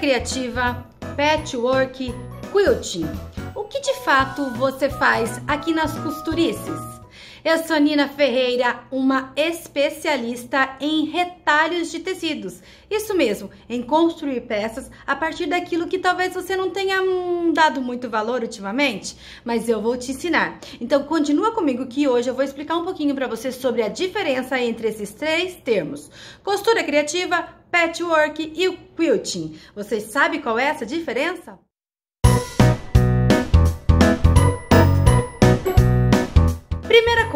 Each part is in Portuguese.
criativa, patchwork, quilting. O que de fato você faz aqui nas costurices? Eu sou Nina Ferreira, uma especialista em retalhos de tecidos. Isso mesmo, em construir peças a partir daquilo que talvez você não tenha hum, dado muito valor ultimamente, mas eu vou te ensinar. Então continua comigo que hoje eu vou explicar um pouquinho para você sobre a diferença entre esses três termos: costura criativa, patchwork e quilting. Vocês sabem qual é essa diferença?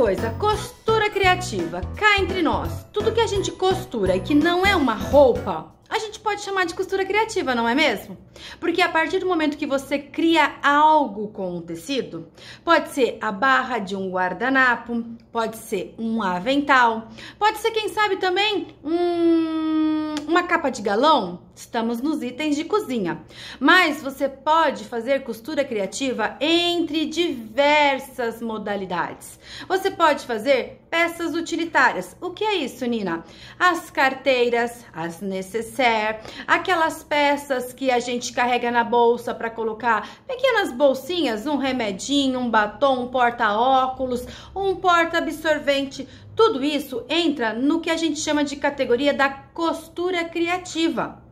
coisa, costura criativa. Cá entre nós, tudo que a gente costura e que não é uma roupa, a gente pode chamar de costura criativa, não é mesmo? Porque a partir do momento que você cria algo com o tecido, pode ser a barra de um guardanapo, pode ser um avental, pode ser, quem sabe, também um, uma capa de galão. Estamos nos itens de cozinha. Mas você pode fazer costura criativa entre diversas modalidades. Você pode fazer peças utilitárias. O que é isso, Nina? As carteiras, as necessaires, aquelas peças que a gente gente carrega na bolsa para colocar pequenas bolsinhas, um remedinho, um batom, um porta-óculos, um porta-absorvente. Tudo isso entra no que a gente chama de categoria da costura criativa.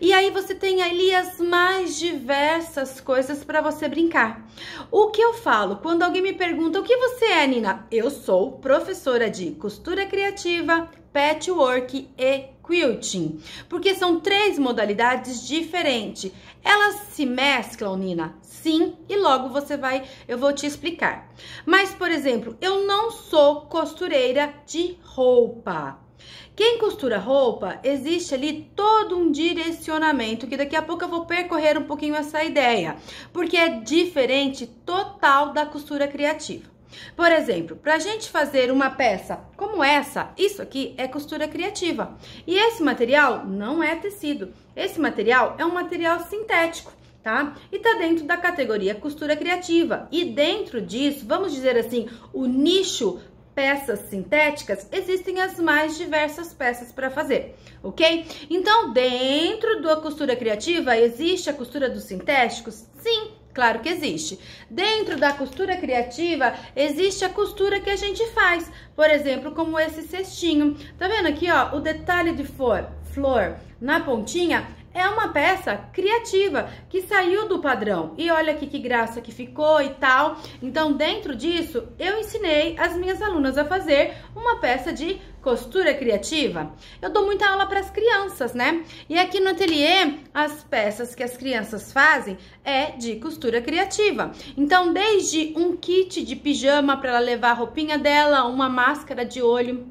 E aí você tem ali as mais diversas coisas para você brincar. O que eu falo quando alguém me pergunta o que você é, Nina? Eu sou professora de costura criativa, patchwork e quilting, porque são três modalidades diferentes. Elas se mesclam, Nina? Sim, e logo você vai, eu vou te explicar. Mas, por exemplo, eu não sou costureira de roupa. Quem costura roupa, existe ali todo um direcionamento que daqui a pouco eu vou percorrer um pouquinho essa ideia, porque é diferente total da costura criativa. Por exemplo, para a gente fazer uma peça como essa, isso aqui é costura criativa. E esse material não é tecido, esse material é um material sintético. Tá? E tá dentro da categoria costura criativa. E dentro disso, vamos dizer assim, o nicho peças sintéticas, existem as mais diversas peças para fazer, ok? Então, dentro da costura criativa, existe a costura dos sintéticos? Sim, Claro que existe. Dentro da costura criativa, existe a costura que a gente faz. Por exemplo, como esse cestinho. Tá vendo aqui, ó, o detalhe de flor, flor na pontinha é uma peça criativa que saiu do padrão. E olha aqui que graça que ficou e tal. Então, dentro disso, eu ensinei as minhas alunas a fazer uma peça de costura criativa. Eu dou muita aula para as crianças, né? E aqui no ateliê, as peças que as crianças fazem é de costura criativa. Então, desde um kit de pijama para ela levar a roupinha dela, uma máscara de olho,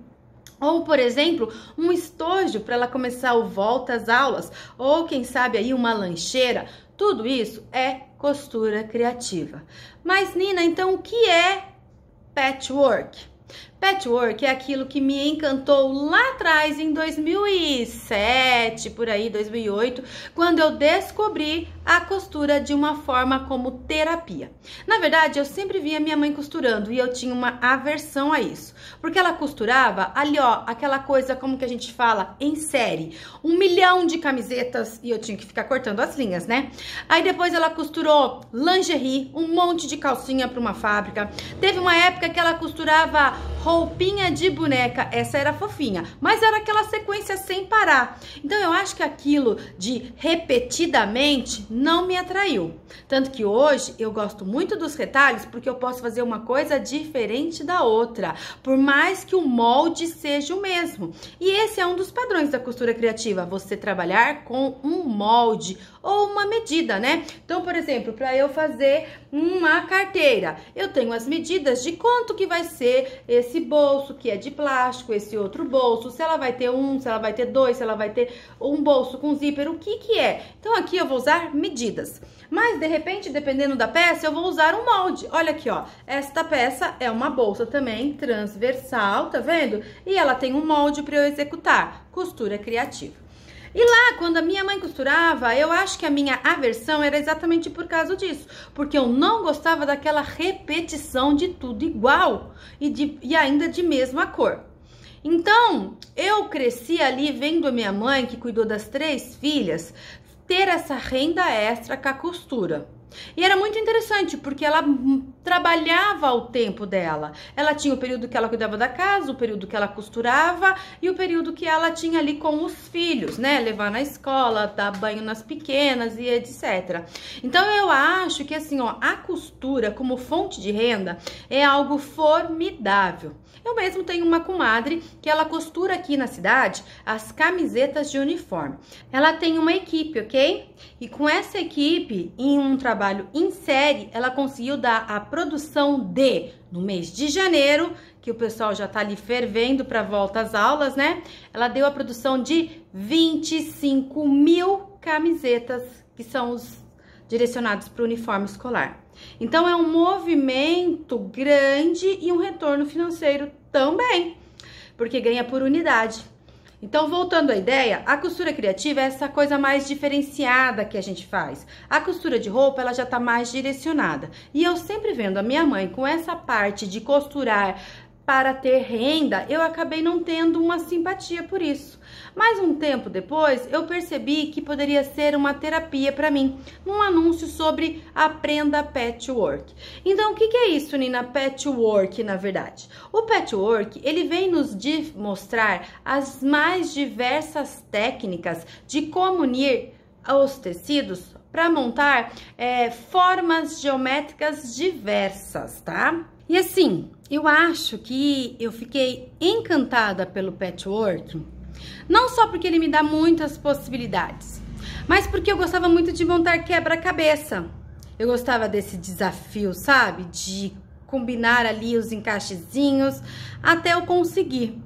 ou, por exemplo, um estojo para ela começar o volta às aulas, ou quem sabe aí uma lancheira. Tudo isso é costura criativa. Mas Nina, então o que é patchwork? Patchwork é aquilo que me encantou lá atrás em 2007, por aí 2008, quando eu descobri a costura de uma forma como terapia. Na verdade, eu sempre via minha mãe costurando e eu tinha uma aversão a isso, porque ela costurava ali, ó, aquela coisa como que a gente fala em série, um milhão de camisetas e eu tinha que ficar cortando as linhas, né? Aí depois ela costurou lingerie, um monte de calcinha para uma fábrica. Teve uma época que ela costurava roupinha de boneca, essa era fofinha, mas era aquela sequência sem parar. Então eu acho que aquilo de repetidamente não me atraiu. Tanto que hoje eu gosto muito dos retalhos porque eu posso fazer uma coisa diferente da outra, por mais que o molde seja o mesmo. E esse é um dos padrões da costura criativa, você trabalhar com um molde ou uma medida, né? Então, por exemplo, para eu fazer uma carteira, eu tenho as medidas de quanto que vai ser esse bolso que é de plástico, esse outro bolso, se ela vai ter um, se ela vai ter dois, se ela vai ter um bolso com zíper, o que que é? Então, aqui eu vou usar medidas medidas. Mas, de repente, dependendo da peça, eu vou usar um molde. Olha aqui, ó. Esta peça é uma bolsa também transversal, tá vendo? E ela tem um molde para eu executar. Costura criativa. E lá, quando a minha mãe costurava, eu acho que a minha aversão era exatamente por causa disso, porque eu não gostava daquela repetição de tudo igual e, de, e ainda de mesma cor. Então, eu cresci ali vendo a minha mãe, que cuidou das três filhas, ter essa renda extra com a costura. E era muito interessante, porque ela trabalhava o tempo dela. Ela tinha o período que ela cuidava da casa, o período que ela costurava e o período que ela tinha ali com os filhos, né? Levar na escola, dar banho nas pequenas e etc. Então eu acho que assim, ó, a costura como fonte de renda é algo formidável. Eu mesmo tenho uma comadre que ela costura aqui na cidade as camisetas de uniforme. Ela tem uma equipe, ok? E com essa equipe, em um trabalho em série, ela conseguiu dar a produção de, no mês de janeiro, que o pessoal já tá ali fervendo para volta às aulas, né? Ela deu a produção de 25 mil camisetas, que são os direcionados para o uniforme escolar. Então, é um movimento grande e um retorno financeiro também, porque ganha por unidade. Então, voltando à ideia, a costura criativa é essa coisa mais diferenciada que a gente faz. A costura de roupa, ela já tá mais direcionada. E eu sempre vendo a minha mãe com essa parte de costurar para ter renda, eu acabei não tendo uma simpatia por isso. Mas um tempo depois, eu percebi que poderia ser uma terapia para mim, num anúncio sobre aprenda patchwork. Então, o que, que é isso, Nina? Patchwork, na verdade. O patchwork, ele vem nos mostrar as mais diversas técnicas de como unir os tecidos para montar é, formas geométricas diversas, tá? E assim, eu acho que eu fiquei encantada pelo patchwork, não só porque ele me dá muitas possibilidades, mas porque eu gostava muito de montar quebra-cabeça. Eu gostava desse desafio, sabe? De combinar ali os encaixezinhos até eu conseguir.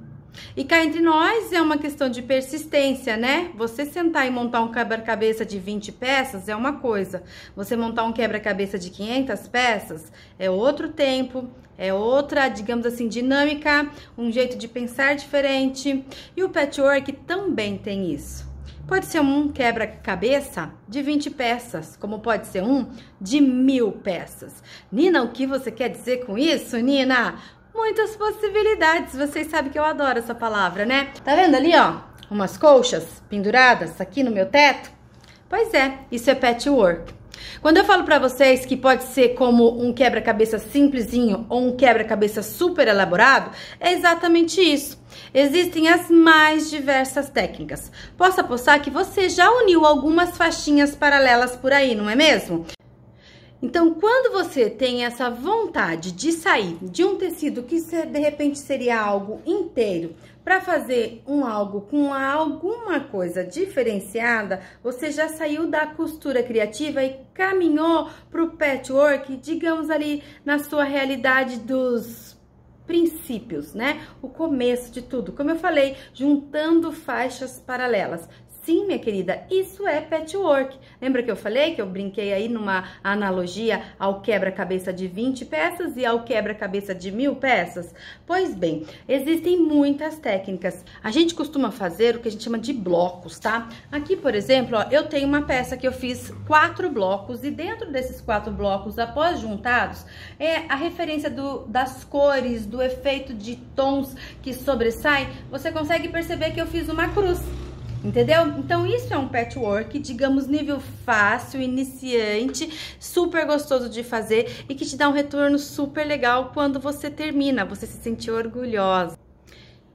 E cá entre nós é uma questão de persistência, né? Você sentar e montar um quebra-cabeça de 20 peças é uma coisa. Você montar um quebra-cabeça de 500 peças é outro tempo, é outra, digamos assim, dinâmica, um jeito de pensar diferente. E o patchwork também tem isso. Pode ser um quebra-cabeça de 20 peças, como pode ser um de mil peças. Nina, o que você quer dizer com isso, Nina? muitas possibilidades. Vocês sabem que eu adoro essa palavra, né? Tá vendo ali, ó? Umas colchas penduradas aqui no meu teto? Pois é, isso é patchwork. Quando eu falo para vocês que pode ser como um quebra-cabeça simplesinho ou um quebra-cabeça super elaborado, é exatamente isso. Existem as mais diversas técnicas. Posso apostar que você já uniu algumas faixinhas paralelas por aí, não é mesmo? Então, quando você tem essa vontade de sair de um tecido que de repente seria algo inteiro para fazer um algo com alguma coisa diferenciada, você já saiu da costura criativa e caminhou para o patchwork, digamos ali na sua realidade dos princípios, né? O começo de tudo. Como eu falei, juntando faixas paralelas. Sim, minha querida, isso é patchwork. Lembra que eu falei que eu brinquei aí numa analogia ao quebra-cabeça de 20 peças e ao quebra-cabeça de mil peças? Pois bem, existem muitas técnicas. A gente costuma fazer o que a gente chama de blocos, tá? Aqui, por exemplo, ó, eu tenho uma peça que eu fiz quatro blocos e dentro desses quatro blocos, após juntados, é a referência do, das cores, do efeito de tons que sobressai, você consegue perceber que eu fiz uma cruz. Entendeu? Então isso é um patchwork, digamos, nível fácil, iniciante, super gostoso de fazer e que te dá um retorno super legal quando você termina, você se sentir orgulhosa.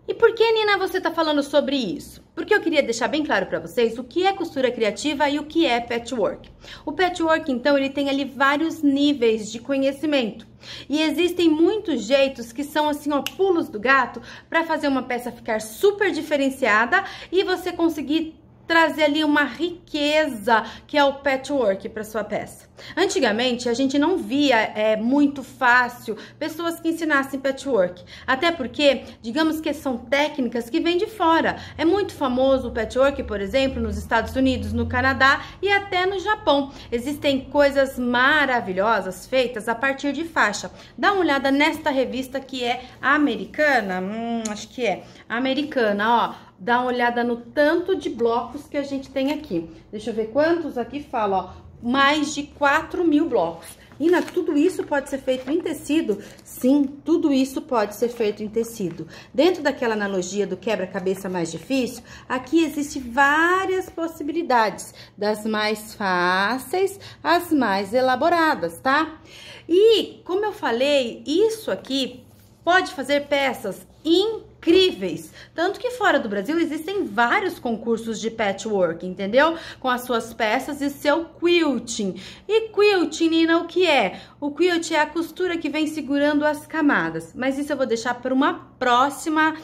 E por que, Nina, você está falando sobre isso? Porque eu queria deixar bem claro para vocês o que é costura criativa e o que é patchwork. O patchwork, então, ele tem ali vários níveis de conhecimento. E existem muitos jeitos que são assim, ó, pulos do gato para fazer uma peça ficar super diferenciada e você conseguir trazer ali uma riqueza que é o patchwork para sua peça. Antigamente a gente não via é, muito fácil pessoas que ensinassem patchwork, até porque digamos que são técnicas que vêm de fora. É muito famoso o patchwork, por exemplo, nos Estados Unidos, no Canadá e até no Japão. Existem coisas maravilhosas feitas a partir de faixa. Dá uma olhada nesta revista que é americana, hum, acho que é americana, ó dá uma olhada no tanto de blocos que a gente tem aqui. Deixa eu ver quantos aqui fala, ó, mais de 4 mil blocos. Nina, tudo isso pode ser feito em tecido? Sim, tudo isso pode ser feito em tecido. Dentro daquela analogia do quebra-cabeça mais difícil, aqui existe várias possibilidades, das mais fáceis às mais elaboradas, tá? E, como eu falei, isso aqui pode fazer peças em incríveis. Tanto que fora do Brasil existem vários concursos de patchwork, entendeu? Com as suas peças e seu quilting. E quilting, Nina, o que é? O quilt é a costura que vem segurando as camadas. Mas isso eu vou deixar para uma próxima,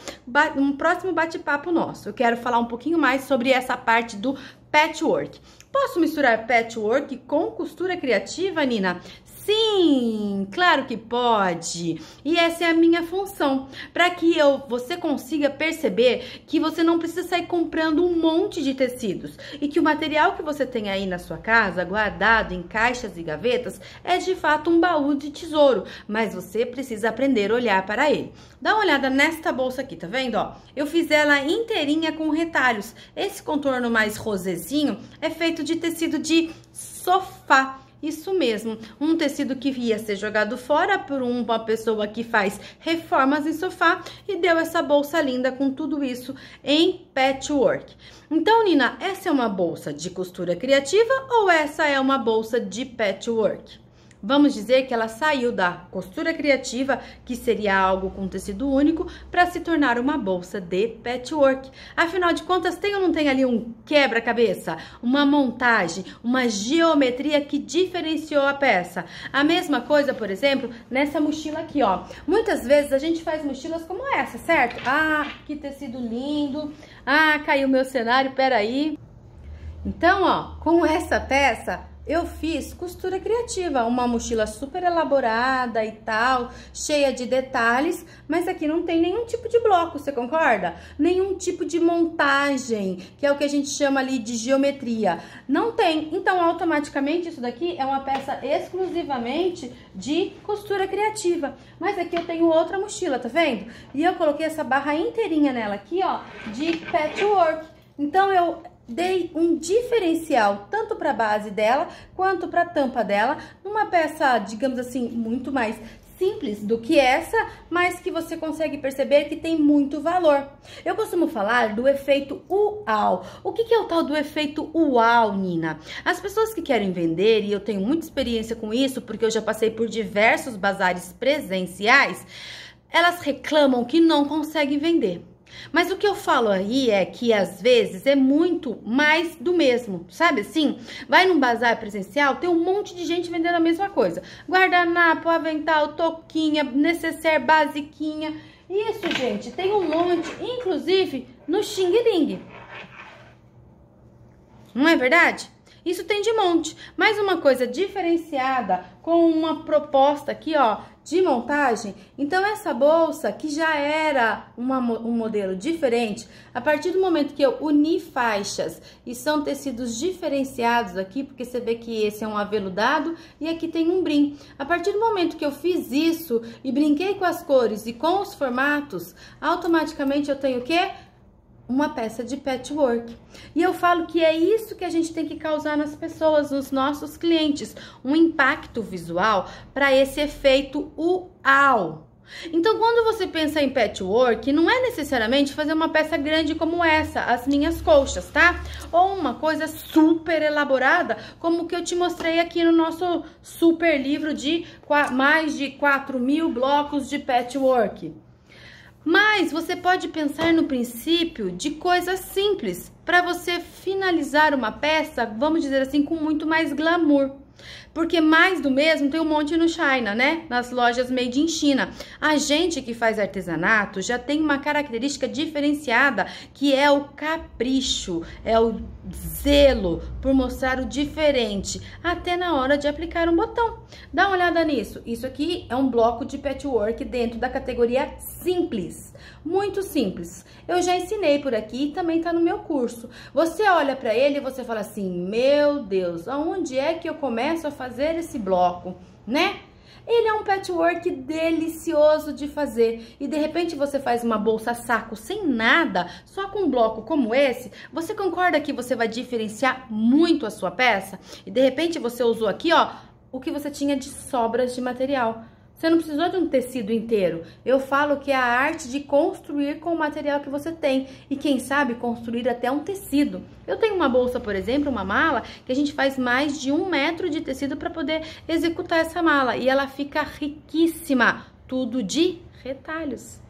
um próximo bate-papo nosso. Eu quero falar um pouquinho mais sobre essa parte do patchwork. Posso misturar patchwork com costura criativa, Nina? Sim, claro que pode. E essa é a minha função, para que eu você consiga perceber que você não precisa sair comprando um monte de tecidos e que o material que você tem aí na sua casa, guardado em caixas e gavetas, é de fato um baú de tesouro, mas você precisa aprender a olhar para ele. Dá uma olhada nesta bolsa aqui, tá vendo, ó? Eu fiz ela inteirinha com retalhos. Esse contorno mais rosezinho é feito de tecido de sofá. Isso mesmo, um tecido que ia ser jogado fora por uma pessoa que faz reformas em sofá e deu essa bolsa linda com tudo isso em patchwork. Então, Nina, essa é uma bolsa de costura criativa ou essa é uma bolsa de patchwork? Vamos dizer que ela saiu da costura criativa, que seria algo com tecido único, para se tornar uma bolsa de patchwork. Afinal de contas, tem ou não tem ali um quebra-cabeça, uma montagem, uma geometria que diferenciou a peça? A mesma coisa, por exemplo, nessa mochila aqui, ó. Muitas vezes a gente faz mochilas como essa, certo? Ah, que tecido lindo. Ah, caiu meu cenário, peraí. Então, ó, com essa peça, eu fiz costura criativa, uma mochila super elaborada e tal, cheia de detalhes, mas aqui não tem nenhum tipo de bloco, você concorda? Nenhum tipo de montagem, que é o que a gente chama ali de geometria. Não tem, então automaticamente isso daqui é uma peça exclusivamente de costura criativa. Mas aqui eu tenho outra mochila, tá vendo? E eu coloquei essa barra inteirinha nela aqui, ó, de patchwork. Então eu dei um diferencial tanto para a base dela quanto para a tampa dela, numa peça, digamos assim, muito mais simples do que essa, mas que você consegue perceber que tem muito valor. Eu costumo falar do efeito uau. O que, que é o tal do efeito uau, Nina? As pessoas que querem vender, e eu tenho muita experiência com isso, porque eu já passei por diversos bazares presenciais, elas reclamam que não conseguem vender. Mas o que eu falo aí é que às vezes é muito mais do mesmo, sabe assim? Vai num bazar presencial, tem um monte de gente vendendo a mesma coisa. Guardanapo, avental, toquinha, necessaire, basiquinha. Isso, gente, tem um monte, inclusive no Xing Ling. Não é verdade? Isso tem de monte. Mais uma coisa diferenciada com uma proposta aqui, ó, de montagem, então essa bolsa que já era uma, um modelo diferente, a partir do momento que eu uni faixas e são tecidos diferenciados aqui, porque você vê que esse é um aveludado e aqui tem um brim. A partir do momento que eu fiz isso e brinquei com as cores e com os formatos, automaticamente eu tenho o quê? uma peça de patchwork. E eu falo que é isso que a gente tem que causar nas pessoas, nos nossos clientes, um impacto visual para esse efeito uau. Então, quando você pensa em patchwork, não é necessariamente fazer uma peça grande como essa, as minhas colchas, tá? Ou uma coisa super elaborada, como que eu te mostrei aqui no nosso super livro de mais de 4 mil blocos de patchwork. Mas você pode pensar no princípio de coisas simples para você finalizar uma peça, vamos dizer assim, com muito mais glamour. Porque mais do mesmo tem um monte no China, né? Nas lojas made in China. A gente que faz artesanato já tem uma característica diferenciada, que é o capricho, é o zelo por mostrar o diferente, até na hora de aplicar um botão. Dá uma olhada nisso. Isso aqui é um bloco de patchwork dentro da categoria simples, muito simples. Eu já ensinei por aqui e também tá no meu curso. Você olha para ele e você fala assim: "Meu Deus, aonde é que eu começo a fazer esse bloco?", né? Ele é um patchwork delicioso de fazer. E de repente você faz uma bolsa saco sem nada, só com um bloco como esse. Você concorda que você vai diferenciar muito a sua peça? E de repente você usou aqui, ó, o que você tinha de sobras de material. Você não precisou de um tecido inteiro. Eu falo que é a arte de construir com o material que você tem e quem sabe construir até um tecido. Eu tenho uma bolsa, por exemplo, uma mala que a gente faz mais de um metro de tecido para poder executar essa mala e ela fica riquíssima, tudo de retalhos.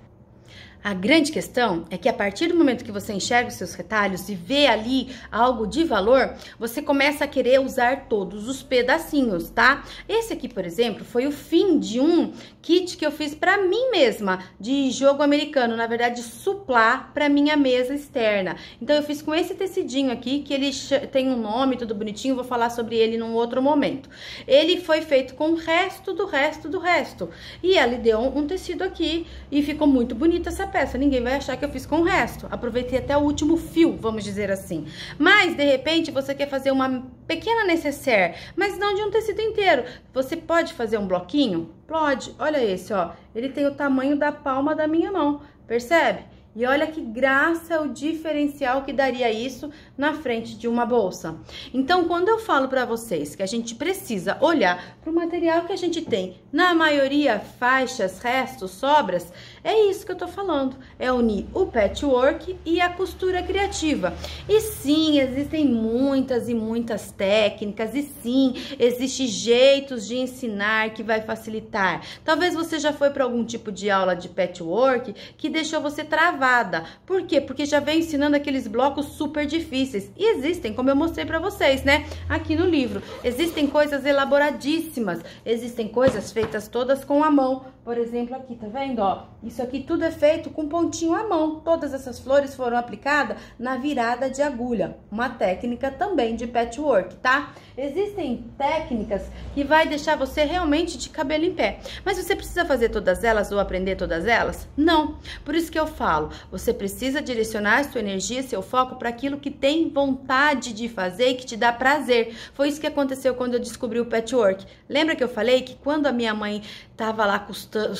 A grande questão é que a partir do momento que você enxerga os seus retalhos e vê ali algo de valor, você começa a querer usar todos os pedacinhos, tá? Esse aqui, por exemplo, foi o fim de um kit que eu fiz para mim mesma de jogo americano, na verdade, suplar para minha mesa externa. Então eu fiz com esse tecidinho aqui, que ele tem um nome tudo bonitinho, vou falar sobre ele num outro momento. Ele foi feito com o resto do resto do resto. E ela deu um tecido aqui e ficou muito bonita essa peça, ninguém vai achar que eu fiz com o resto. Aproveitei até o último fio, vamos dizer assim. Mas, de repente, você quer fazer uma pequena necessaire, mas não de um tecido inteiro. Você pode fazer um bloquinho? Pode. Olha esse, ó. Ele tem o tamanho da palma da minha mão, percebe? E olha que graça o diferencial que daria isso na frente de uma bolsa. Então, quando eu falo para vocês que a gente precisa olhar para o material que a gente tem, na maioria faixas, restos, sobras, é isso que eu estou falando. É unir o patchwork e a costura criativa. E sim, existem muitas e muitas técnicas, e sim, existem jeitos de ensinar que vai facilitar. Talvez você já foi para algum tipo de aula de patchwork que deixou você travar travada. Por quê? Porque já vem ensinando aqueles blocos super difíceis. E existem, como eu mostrei para vocês, né? Aqui no livro. Existem coisas elaboradíssimas, existem coisas feitas todas com a mão. Por exemplo, aqui, tá vendo, ó? Isso aqui tudo é feito com pontinho à mão. Todas essas flores foram aplicadas na virada de agulha, uma técnica também de patchwork, tá? Existem técnicas que vai deixar você realmente de cabelo em pé. Mas você precisa fazer todas elas ou aprender todas elas? Não. Por isso que eu falo, você precisa direcionar sua energia, seu foco para aquilo que tem vontade de fazer e que te dá prazer. Foi isso que aconteceu quando eu descobri o patchwork. Lembra que eu falei que quando a minha mãe Tava lá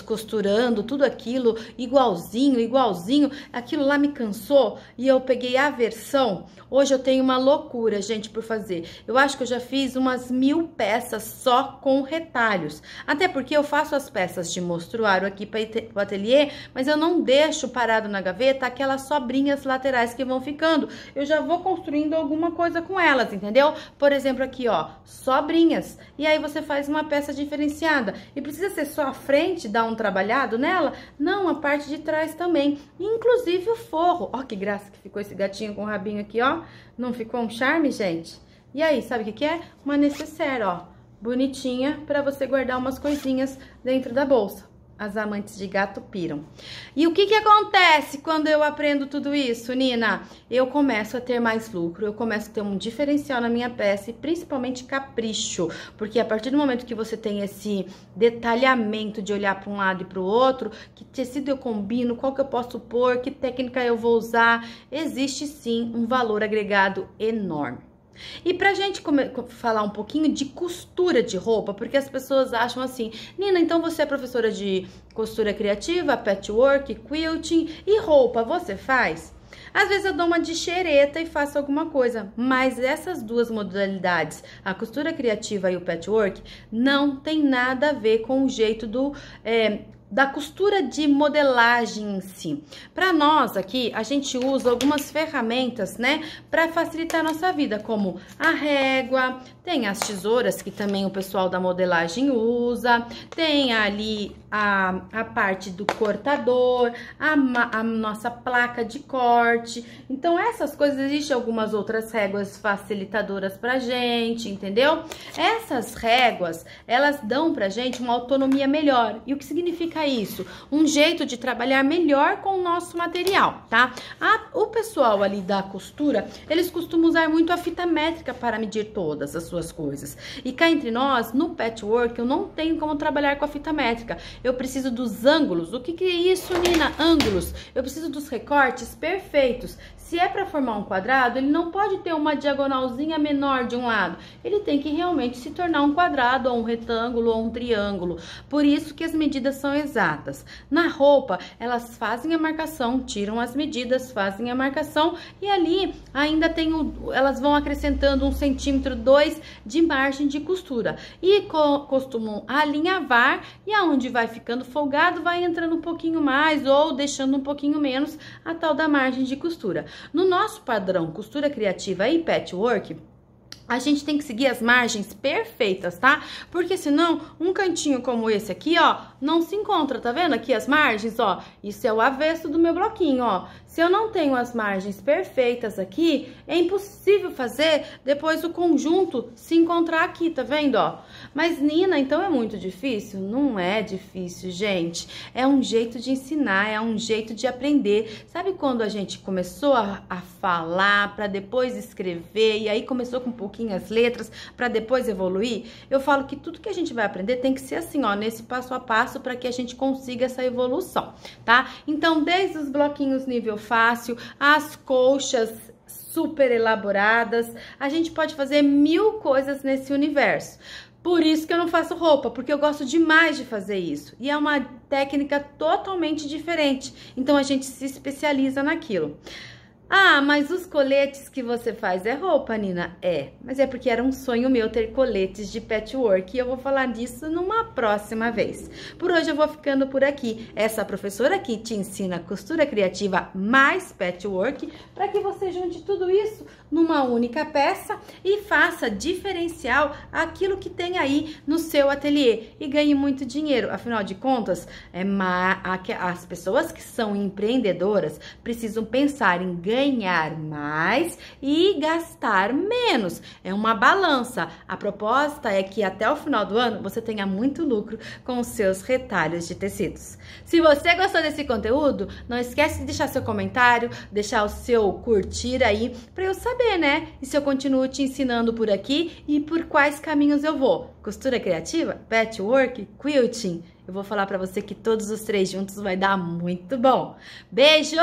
costurando tudo aquilo, igualzinho, igualzinho. Aquilo lá me cansou e eu peguei aversão. Hoje eu tenho uma loucura, gente, por fazer. Eu acho que eu já fiz umas mil peças só com retalhos. Até porque eu faço as peças de mostruário aqui para o ateliê, mas eu não deixo parado na gaveta aquelas sobrinhas laterais que vão ficando. Eu já vou construindo alguma coisa com elas, entendeu? Por exemplo, aqui, ó, sobrinhas. E aí você faz uma peça diferenciada. E precisa ser só a frente dá um trabalhado nela? Não, a parte de trás também. Inclusive o forro. Ó que graça que ficou esse gatinho com o rabinho aqui, ó. Não ficou um charme, gente? E aí, sabe o que, que é? Uma necessaire, ó. Bonitinha para você guardar umas coisinhas dentro da bolsa. As amantes de gato piram. E o que, que acontece quando eu aprendo tudo isso, Nina? Eu começo a ter mais lucro, eu começo a ter um diferencial na minha peça e principalmente capricho, porque a partir do momento que você tem esse detalhamento de olhar para um lado e para o outro, que tecido eu combino, qual que eu posso pôr, que técnica eu vou usar, existe sim um valor agregado enorme. E pra gente falar um pouquinho de costura de roupa, porque as pessoas acham assim, Nina, então você é professora de costura criativa, patchwork, quilting e roupa, você faz? Às vezes eu dou uma de xereta e faço alguma coisa, mas essas duas modalidades, a costura criativa e o patchwork, não tem nada a ver com o jeito do é, da costura de modelagem em si. Para nós aqui, a gente usa algumas ferramentas, né, para facilitar a nossa vida, como a régua, tem as tesouras que também o pessoal da modelagem usa, tem ali a, a parte do cortador, a, a nossa placa de corte. Então, essas coisas, existem algumas outras réguas facilitadoras pra gente, entendeu? Essas réguas, elas dão pra gente uma autonomia melhor. E o que significa significa isso? Um jeito de trabalhar melhor com o nosso material, tá? A, o pessoal ali da costura, eles costumam usar muito a fita métrica para medir todas as suas coisas. E cá entre nós, no patchwork, eu não tenho como trabalhar com a fita métrica. Eu preciso dos ângulos. O que, que é isso, Nina? Ângulos. Eu preciso dos recortes perfeitos. Se é para formar um quadrado, ele não pode ter uma diagonalzinha menor de um lado. Ele tem que realmente se tornar um quadrado, ou um retângulo, ou um triângulo. Por isso que as medidas são exatas. Na roupa, elas fazem a marcação, tiram as medidas, fazem a marcação e ali ainda tem o, elas vão acrescentando um centímetro, dois de margem de costura e co costumam alinhavar e aonde vai ficando folgado vai entrando um pouquinho mais ou deixando um pouquinho menos a tal da margem de costura. No nosso padrão costura criativa e patchwork, a gente tem que seguir as margens perfeitas, tá? Porque senão, um cantinho como esse aqui, ó, não se encontra, tá vendo aqui as margens, ó? Isso é o avesso do meu bloquinho, ó. Se eu não tenho as margens perfeitas aqui, é impossível fazer depois o conjunto se encontrar aqui, tá vendo, ó? Mas Nina, então é muito difícil? Não é difícil, gente. É um jeito de ensinar, é um jeito de aprender. Sabe quando a gente começou a, a falar para depois escrever e aí começou com um pouquinho as letras para depois evoluir? Eu falo que tudo que a gente vai aprender tem que ser assim, ó, nesse passo a passo para que a gente consiga essa evolução, tá? Então, desde os bloquinhos nível fácil, as colchas super elaboradas, a gente pode fazer mil coisas nesse universo. Por isso que eu não faço roupa, porque eu gosto demais de fazer isso. E é uma técnica totalmente diferente. Então a gente se especializa naquilo. Ah, mas os coletes que você faz é roupa, Nina? É, mas é porque era um sonho meu ter coletes de patchwork e eu vou falar disso numa próxima vez. Por hoje eu vou ficando por aqui. Essa professora aqui te ensina costura criativa mais patchwork para que você junte tudo isso numa única peça e faça diferencial aquilo que tem aí no seu ateliê e ganhe muito dinheiro. Afinal de contas, é as pessoas que são empreendedoras precisam pensar em ganhar mais e gastar menos. É uma balança. A proposta é que até o final do ano você tenha muito lucro com os seus retalhos de tecidos. Se você gostou desse conteúdo, não esquece de deixar seu comentário, deixar o seu curtir aí para eu saber saber, né? E se eu continuo te ensinando por aqui e por quais caminhos eu vou? Costura criativa, patchwork, quilting. Eu vou falar para você que todos os três juntos vai dar muito bom. Beijo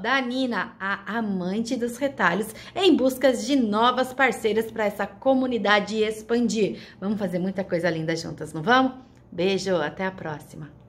da Nina, a amante dos retalhos, em busca de novas parceiras para essa comunidade expandir. Vamos fazer muita coisa linda juntas, não vamos? Beijo, até a próxima.